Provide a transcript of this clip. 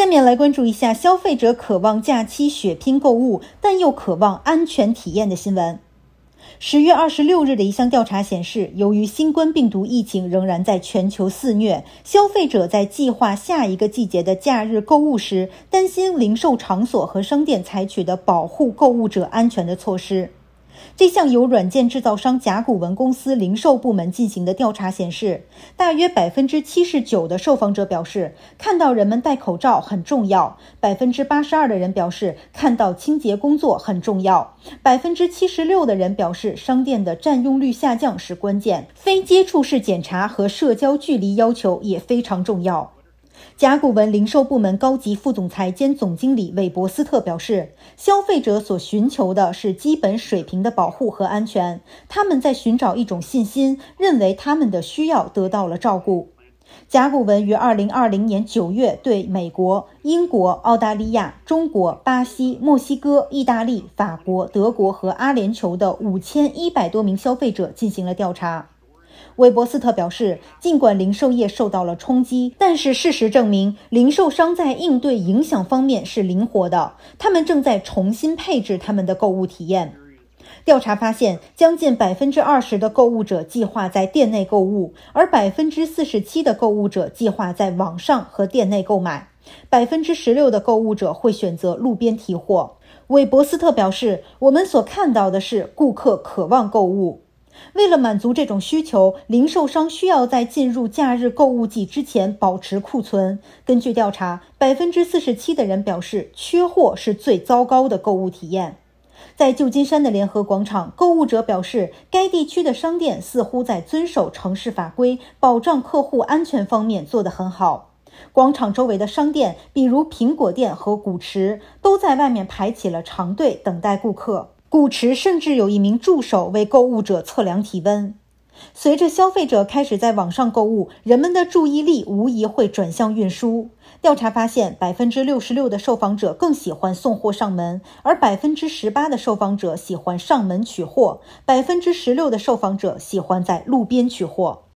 下面来关注一下消费者渴望假期血拼购物，但又渴望安全体验的新闻。十月二十六日的一项调查显示，由于新冠病毒疫情仍然在全球肆虐，消费者在计划下一个季节的假日购物时，担心零售场所和商店采取的保护购物者安全的措施。这项由软件制造商甲骨文公司零售部门进行的调查显示，大约百分之七十九的受访者表示看到人们戴口罩很重要；百分之八十二的人表示看到清洁工作很重要；百分之七十六的人表示商店的占用率下降是关键，非接触式检查和社交距离要求也非常重要。甲骨文零售部门高级副总裁兼总经理韦伯斯特表示：“消费者所寻求的是基本水平的保护和安全，他们在寻找一种信心，认为他们的需要得到了照顾。”甲骨文于2020年9月对美国、英国、澳大利亚、中国、巴西、墨西哥、意大利、法国、德国和阿联酋的5100多名消费者进行了调查。韦伯斯特表示，尽管零售业受到了冲击，但是事实证明，零售商在应对影响方面是灵活的。他们正在重新配置他们的购物体验。调查发现，将近百分之二十的购物者计划在店内购物，而百分之四十七的购物者计划在网上和店内购买，百分之十六的购物者会选择路边提货。韦伯斯特表示，我们所看到的是顾客渴望购物。为了满足这种需求，零售商需要在进入假日购物季之前保持库存。根据调查，百分之四十七的人表示，缺货是最糟糕的购物体验。在旧金山的联合广场，购物者表示，该地区的商店似乎在遵守城市法规、保障客户安全方面做得很好。广场周围的商店，比如苹果店和古驰，都在外面排起了长队等待顾客。古驰甚至有一名助手为购物者测量体温。随着消费者开始在网上购物，人们的注意力无疑会转向运输。调查发现，百分之六十六的受访者更喜欢送货上门，而百分之十八的受访者喜欢上门取货，百分之十六的受访者喜欢在路边取货。